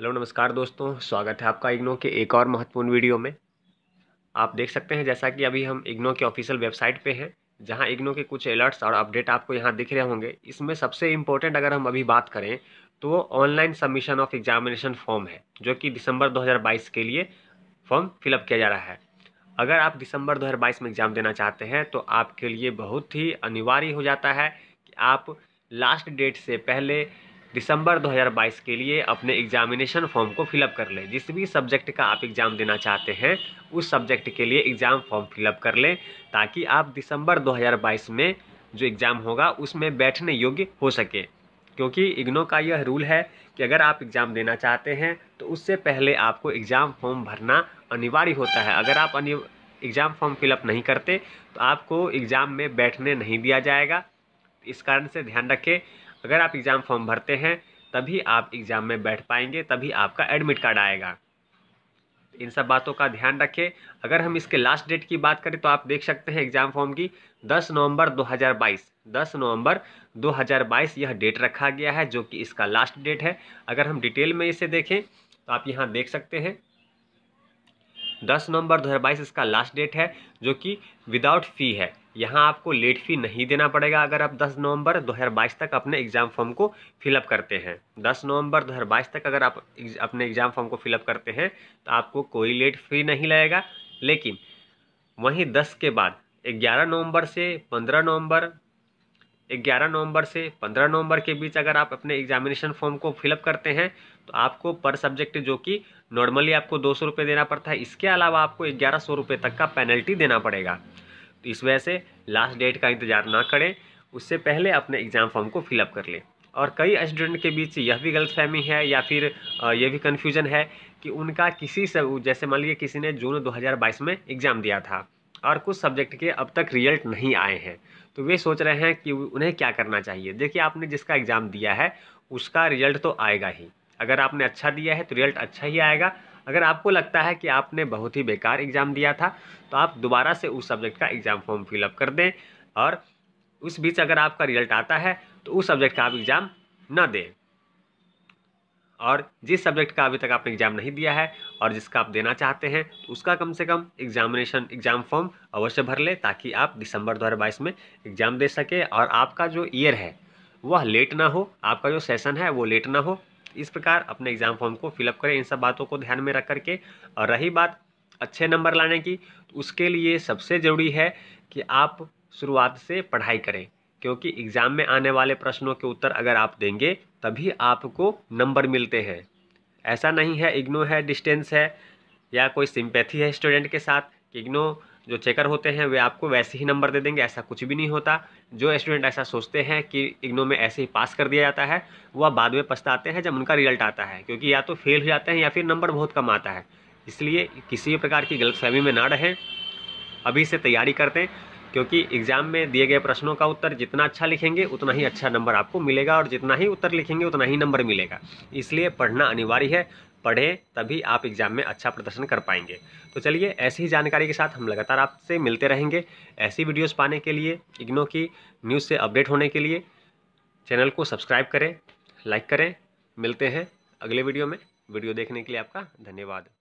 hello नमस्कार दोस्तों स्वागत है आपका इग्नो के एक और महत्वपूर्ण वीडियो में आप देख सकते हैं जैसा कि अभी हम इग्नो के ऑफिशियल वेबसाइट पे हैं जहां इग्नो के कुछ अलर्ट्स और अपडेट आपको यहां दिख रहे होंगे इसमें सबसे इम्पोर्टेंट अगर हम अभी बात करें तो online submission of examination form है जो कि दिसंबर दो के लिए फॉर्म फिलअप किया जा रहा है अगर आप दिसंबर दो में एग्ज़ाम देना चाहते हैं तो आपके लिए बहुत ही अनिवार्य हो जाता है कि आप लास्ट डेट से पहले दिसंबर 2022 के लिए अपने एग्जामिनेशन फॉर्म को फिलअप कर लें जिस भी सब्जेक्ट का आप एग्ज़ाम देना चाहते हैं उस सब्जेक्ट के लिए एग्ज़ाम फॉर्म फिलअप कर लें ताकि आप दिसंबर 2022 में जो एग्ज़ाम होगा उसमें बैठने योग्य हो सके क्योंकि इग्नो का यह रूल है कि अगर आप एग्ज़ाम देना चाहते हैं तो उससे पहले आपको एग्ज़ाम फॉर्म भरना अनिवार्य होता है अगर आप एग्ज़ाम फॉर्म फिलअप नहीं करते तो आपको एग्ज़ाम में बैठने नहीं दिया जाएगा इस कारण से ध्यान रखें अगर आप एग्ज़ाम फॉर्म भरते हैं तभी आप एग्ज़ाम में बैठ पाएंगे तभी आपका एडमिट कार्ड आएगा इन सब बातों का ध्यान रखें अगर हम इसके लास्ट डेट की बात करें तो आप देख सकते हैं एग्ज़ाम फॉर्म की 10 नवंबर 2022 10 नवंबर 2022 यह डेट रखा गया है जो कि इसका लास्ट डेट है अगर हम डिटेल में इसे देखें तो आप यहाँ देख सकते हैं दस नवंबर 2022 इसका लास्ट डेट है जो कि विदाउट फ़ी है यहाँ आपको लेट फी नहीं देना पड़ेगा अगर आप 10 नवंबर 2022 तक अपने एग्ज़ाम फॉर्म को फिलअप करते हैं 10 नवंबर 2022 तक अगर आप अपने एग्ज़ाम फॉर्म को फिलअप करते हैं तो आपको कोई लेट फी नहीं लगेगा लेकिन वहीं 10 के बाद 11 नवंबर से 15 नवंबर 11 नवंबर से 15 नवंबर के बीच अगर आप अपने एग्जामिनेशन फॉर्म को फिलअप करते हैं तो आपको पर सब्जेक्ट जो कि नॉर्मली आपको दो सौ देना पड़ता है इसके अलावा आपको ग्यारह सौ तक का पेनल्टी देना पड़ेगा तो इस वजह से लास्ट डेट का इंतज़ार ना करें उससे पहले अपने एग्ज़ाम फॉर्म को फिलअप कर लें और कई स्टूडेंट के बीच यह भी गलतफहमी है या फिर यह भी कन्फ्यूज़न है कि उनका किसी से जैसे मान लीजिए किसी ने जून 2022 में एग्ज़ाम दिया था और कुछ सब्जेक्ट के अब तक रिजल्ट नहीं आए हैं तो वे सोच रहे हैं कि उन्हें क्या करना चाहिए देखिए आपने जिसका एग्ज़ाम दिया है उसका रिजल्ट तो आएगा ही अगर आपने अच्छा दिया है तो रिजल्ट अच्छा ही आएगा अगर आपको लगता है कि आपने बहुत ही बेकार एग्ज़ाम दिया था तो आप दोबारा से उस सब्जेक्ट का एग्ज़ाम फॉर्म फिलअप कर दें और उस बीच अगर आपका रिजल्ट आता है तो उस सब्जेक्ट का आप एग्ज़ाम ना दें और जिस सब्जेक्ट का अभी तक आपने एग्ज़ाम नहीं दिया है और जिसका आप देना चाहते हैं तो उसका कम से कम एग्जामिनेशन एग्ज़ाम फॉर्म अवश्य भर लें ताकि आप दिसंबर 2022 में एग्ज़ाम दे सकें और आपका जो ईयर है वह लेट ना हो आपका जो सेशन है वो लेट ना हो इस प्रकार अपने एग्जाम फॉर्म को फिलअप करें इन सब बातों को ध्यान में रख करके और रही बात अच्छे नंबर लाने की तो उसके लिए सबसे ज़रूरी है कि आप शुरुआत से पढ़ाई करें क्योंकि एग्ज़ाम में आने वाले प्रश्नों के उत्तर अगर आप देंगे तभी आपको नंबर मिलते हैं ऐसा नहीं है इग्नो है डिस्टेंस है या कोई सिंपैथी है स्टूडेंट के साथ कि इग्नो जो चेकर होते हैं वे आपको वैसे ही नंबर दे देंगे ऐसा कुछ भी नहीं होता जो स्टूडेंट ऐसा सोचते हैं कि इग्नो में ऐसे ही पास कर दिया जाता है वह बाद में पछताते हैं जब उनका रिजल्ट आता है क्योंकि या तो फेल हो जाते हैं या फिर नंबर बहुत कम आता है इसलिए किसी भी प्रकार की गलतफहमी में ना रहें अभी से तैयारी कर दें क्योंकि एग्ज़ाम में दिए गए प्रश्नों का उत्तर जितना अच्छा लिखेंगे उतना ही अच्छा नंबर आपको मिलेगा और जितना ही उत्तर लिखेंगे उतना ही नंबर मिलेगा इसलिए पढ़ना अनिवार्य है पढ़ें तभी आप एग्ज़ाम में अच्छा प्रदर्शन कर पाएंगे तो चलिए ऐसी ही जानकारी के साथ हम लगातार आपसे मिलते रहेंगे ऐसी वीडियोस पाने के लिए इग्नो की न्यूज़ से अपडेट होने के लिए चैनल को सब्सक्राइब करें लाइक करें मिलते हैं अगले वीडियो में वीडियो देखने के लिए आपका धन्यवाद